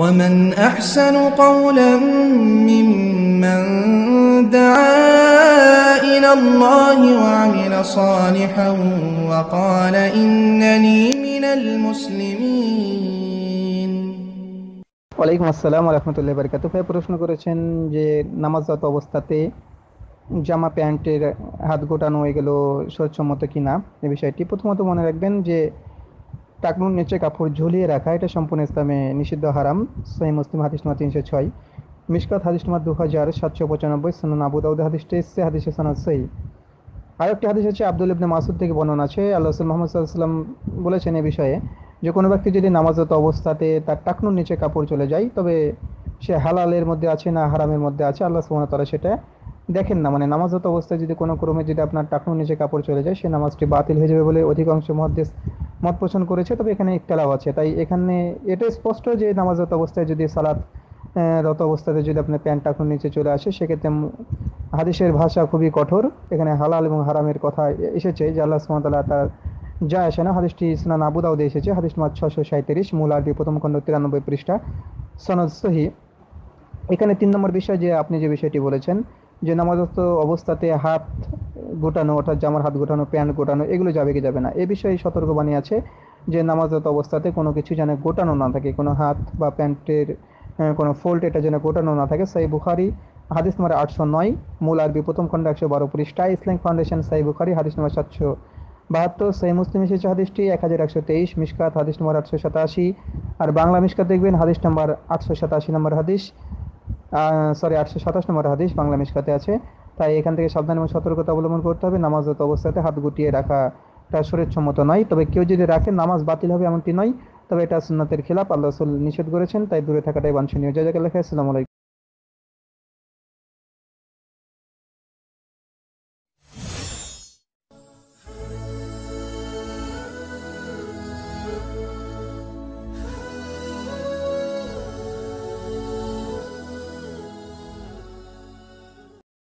ومن أحسن قولا ممن دعا إلى الله وعمل صالحا وقال إنني من المسلمين ওয়ালাইকুম আসসালাম রহমতুল্লাহ বারকাত ভাই প্রশ্ন করেছেন যে নামাজরত অবস্থাতে জামা প্যান্টের হাত গোটানো হয়ে এগুলো মতো কিনা এ বিষয়টি প্রথমত মনে রাখবেন যে টাকনুর নিচে কাপড় ঝুলিয়ে রাখা এটা সম্পূর্ণ ইসলামে নিষিদ্ধ হারাম সাই মুসলিম হাদিস নম্বর তিনশো ছয় মিসকাত হাদিস নম্বর দু হাজার সাতশো পঁচানব্বই সনুন আবু দাউদ হাদিসটি এসছে হাদিসে সনদ সেই আরেকটি হাদিস হচ্ছে আব্দুল ইবনে মাসুদ থেকে বর্ণনা আছে আল্লাহ রসুল মোহাম্মদ সাল্লাম বলেছেন এ বিষয়ে যে কোনো ব্যক্তি যদি নামাজত অবস্থাতে তার টাকনুর নিচে কাপড় চলে যায় তবে সে হালালের মধ্যে আছে না হারামের মধ্যে আছে আল্লাহ সুমন তারা সেটা দেখেন না মানে নামাজত অবস্থায় যদি কোনো ক্রমে যদি আপনার টাকনুর নিচে কাপড় চলে যায় সে নামাজটি বাতিল হয়ে যাবে বলে অধিকাংশ মহাদেশ মত পোষণ করেছে তবে এখানে ইকতলাফ আছে তাই এখানে এটা স্পষ্ট যে নামাজরত অবস্থায় যদি সালাদ রত অবস্থাতে যদি আপনার প্যান্টটা এখন নিচে চলে আসে সেক্ষেত্রে হাদিসের ভাষা খুবই কঠোর এখানে হালাল এবং হারামের কথা এসেছে যে আল্লাহ সুমতাল্লাহ তার যা আসে না হাদিসটি ইসনান আবুদাউদে এসেছে হাদিস মাত ছশো সাঁত্রিশ মূল আরবি প্রথম খণ্ড তিরানব্বই পৃষ্ঠা সনদ সহি এখানে তিন নম্বর বিষয় যে আপনি যে বিষয়টি বলেছেন যে নামাজত অবস্থাতে হাত গোটানো অর্থাৎ জামার হাত গোটানো প্যান্ট গোটানো এগুলো যাবে কি যাবে না এ বিষয়ে সতর্কবাণী আছে যে নামাজরত অবস্থাতে কোনো কিছু যেন গোটানো না থাকে কোনো হাত বা প্যান্টের কোনো ফোল্ড এটা যেন গোটানো না থাকে সেই বুখারি হাদিস নম্বর আটশো নয় মূল আরবি প্রথম খণ্ড একশো বারো পৃষ্ঠা ইসলাম ফাউন্ডেশন সাই বুখারি হাদিস নম্বর সাতশো বাহাত্তর সেই মুসলিম এসেছে হাদিসটি এক হাজার একশো তেইশ মিসকাত হাদিস নম্বর আটশো সাতাশি আর বাংলা মিসকাত দেখবেন হাদিস নম্বর আটশো সাতাশি নম্বর হাদিস সরি আটশো সাতাশ নম্বর হাদিস বাংলা মিসকাতে আছে তাই এখান থেকে সাবধান এবং সতর্কতা অবলম্বন করতে হবে নামাজরত অবস্থাতে হাত গুটিয়ে রাখা শরীর শরীরসম্মত নয় তবে কেউ যদি রাখে নামাজ বাতিল হবে এমনটি নয় তবে এটা সুন্নাতের খেলাপ আল্লাহ নিষেধ করেছেন তাই দূরে থাকাটাই বাঞ্ছনীয় লেখা আসসালামু আলাইকুম